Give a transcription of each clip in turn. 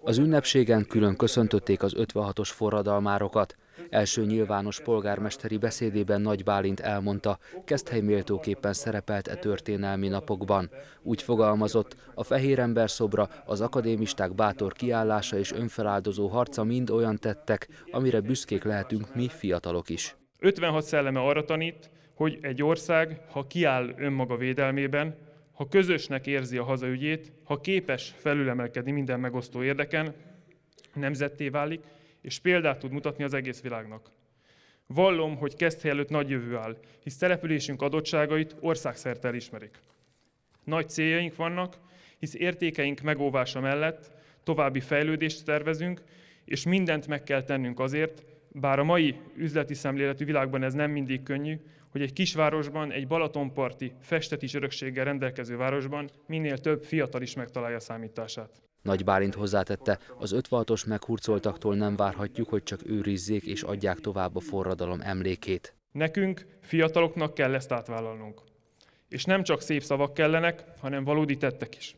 Az ünnepségen külön köszöntötték az 56-os forradalmárokat. Első nyilvános polgármesteri beszédében Nagy Bálint elmondta, Keszthely méltóképpen szerepelt e történelmi napokban. Úgy fogalmazott, a fehér ember szobra, az akadémisták bátor kiállása és önfeláldozó harca mind olyan tettek, amire büszkék lehetünk mi fiatalok is. 56 szelleme arra tanít, hogy egy ország, ha kiáll önmaga védelmében, ha közösnek érzi a hazaügyét, ha képes felülemelkedni minden megosztó érdeken, nemzetté válik, és példát tud mutatni az egész világnak. Vallom, hogy Keszthely előtt nagy jövő áll, hisz településünk adottságait országszerte elismerik. Nagy céljaink vannak, hisz értékeink megóvása mellett további fejlődést tervezünk, és mindent meg kell tennünk azért, bár a mai üzleti szemléletű világban ez nem mindig könnyű, hogy egy kisvárosban, egy Balatonparti, is örökséggel rendelkező városban minél több fiatal is megtalálja a számítását. Nagy Bálint hozzátette, az 56-os meghurcoltaktól nem várhatjuk, hogy csak őrizzék és adják tovább a forradalom emlékét. Nekünk, fiataloknak kell ezt átvállalnunk. És nem csak szép szavak kellenek, hanem valódi tettek is.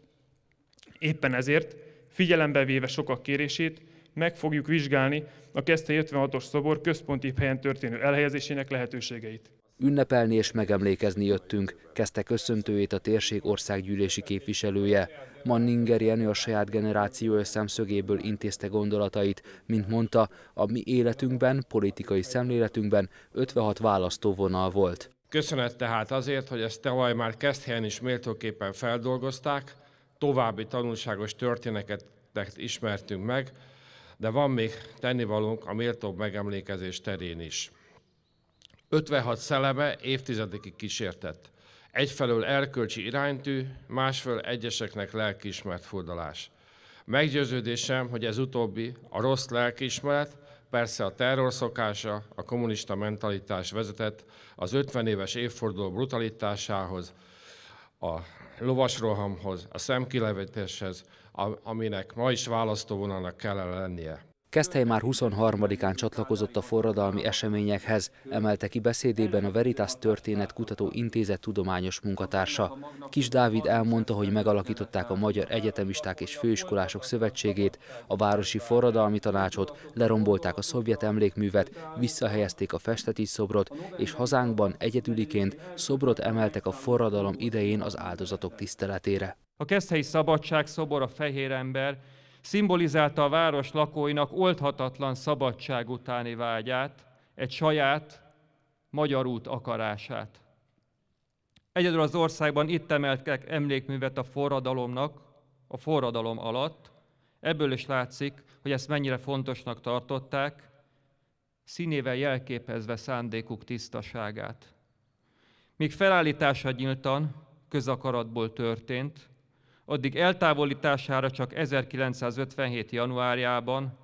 Éppen ezért, figyelembe véve sokak kérését, meg fogjuk vizsgálni a Keszthely 56-os szobor központi helyen történő elhelyezésének lehetőségeit. Ünnepelni és megemlékezni jöttünk, kezdte köszöntőjét a térség országgyűlési képviselője. Manninger Jenő a saját generációja szemszögéből intézte gondolatait, mint mondta, a mi életünkben, politikai szemléletünkben 56 választóvonal volt. Köszönet tehát azért, hogy ezt tavaly már Keszthelyen is méltóképpen feldolgozták, további tanulságos történeteket ismertünk meg, de van még tennivalónk a méltóbb megemlékezés terén is. 56 szeleme évtizedekig kísértett. Egyfelől erkölcsi iránytű, másfelől egyeseknek lelkiismert furdalás. Meggyőződésem, hogy ez utóbbi a rossz lelkiismeret, persze a terror szokása, a kommunista mentalitás vezetett az 50 éves évforduló brutalitásához, a lovasrohamhoz, a szemkilevetéshez, aminek ma is választóvonalnak kellene lennie. Keszthely már 23-án csatlakozott a forradalmi eseményekhez, emelte ki beszédében a Veritas Történet Kutató Intézet tudományos munkatársa. Kis Dávid elmondta, hogy megalakították a Magyar Egyetemisták és Főiskolások Szövetségét, a Városi Forradalmi Tanácsot, lerombolták a szovjet emlékművet, visszahelyezték a festeti szobrot, és hazánkban egyedüliként szobrot emeltek a forradalom idején az áldozatok tiszteletére. A Keszthelyi Szabadság szobor a fehér ember, szimbolizálta a város lakóinak oldhatatlan szabadság utáni vágyát, egy saját magyar út akarását. Egyedül az országban itt emeltek emlékművet a forradalomnak, a forradalom alatt. Ebből is látszik, hogy ezt mennyire fontosnak tartották, színével jelképezve szándékuk tisztaságát. Míg felállítása nyíltan, közakaratból történt, addig eltávolítására csak 1957. januárjában,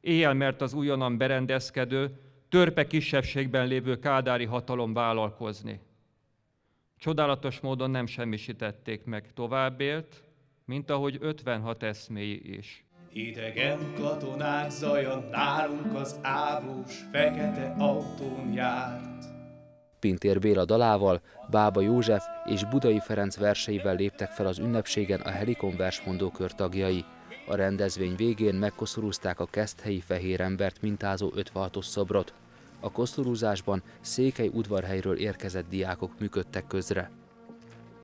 éjjel mert az újonnan berendezkedő, törpe kisebbségben lévő kádári hatalom vállalkozni. Csodálatos módon nem semmisítették meg, tovább élt, mint ahogy 56 eszméi is. Idegen katonák zaja nálunk az ávós fekete autón járt, Pintér Béla dalával, Bába József és Budai Ferenc verseivel léptek fel az ünnepségen a Helikon versmondókör tagjai. A rendezvény végén megkoszorúzták a keszthelyi fehér embert mintázó 56-os szobrot. A koszorúzásban Székely udvarhelyről érkezett diákok működtek közre.